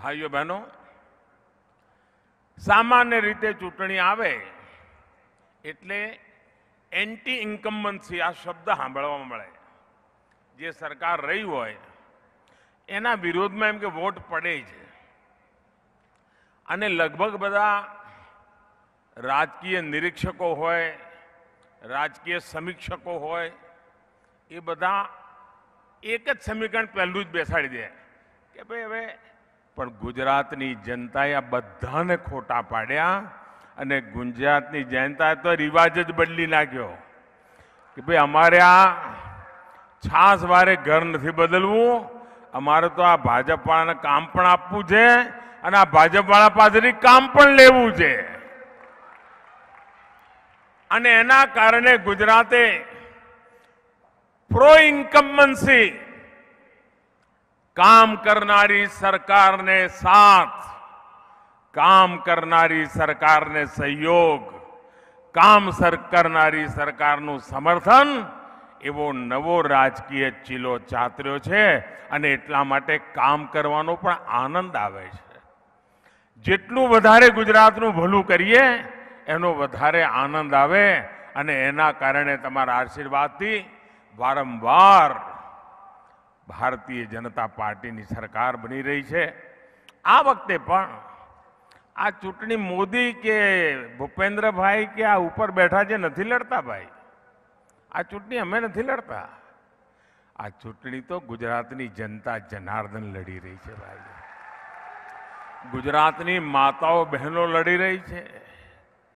ભાઈઓ બહેનો સામાન્ય રીતે ચૂંટણી આવે એટલે એન્ટી ઇન્કમ્બન્સી આ શબ્દ સાંભળવા મળે જે સરકાર રહી હોય એના વિરોધમાં એમ કે વોટ પડે છે અને લગભગ બધા રાજકીય નિરીક્ષકો હોય રાજકીય સમીક્ષકો હોય એ બધા એક જ સમીકરણ પહેલું જ બેસાડી દે કે ભાઈ હવે પણ ગુજરાતની જનતાએ આ બધાને ખોટા પાડ્યા અને ગુજરાતની જનતાએ તો રિવાજ જ બદલી નાખ્યો કે ભાઈ અમારે આ છાસ વારે ઘર નથી બદલવું અમારે તો આ ભાજપવાળાને કામ પણ આપવું છે અને આ ભાજપવાળા પાસેથી કામ પણ લેવું છે અને એના કારણે ગુજરાતે પ્રો ઇન્કમન્સી કામ કરનારી સરકારને સાથ કામ કરનારી સરકારને સહયોગ કામ સર કરનારી સરકારનું સમર્થન એવો નવો રાજકીય ચીલો ચાતર્યો છે અને એટલા માટે કામ કરવાનો પણ આનંદ આવે છે જેટલું વધારે ગુજરાતનું ભલું કરીએ એનો વધારે આનંદ આવે અને એના કારણે તમારા આશીર્વાદથી વારંવાર ભારતીય જનતા પાર્ટીની સરકાર બની રહી છે આ વખતે પણ આ ચૂંટણી મોદી કે ભૂપેન્દ્રભાઈ કે આ ઉપર બેઠા જે નથી લડતા ભાઈ આ ચૂંટણી અમે નથી લડતા આ ચૂંટણી તો ગુજરાતની જનતા જનાર્દન લડી રહી છે ભાઈ ગુજરાતની માતાઓ બહેનો લડી રહી છે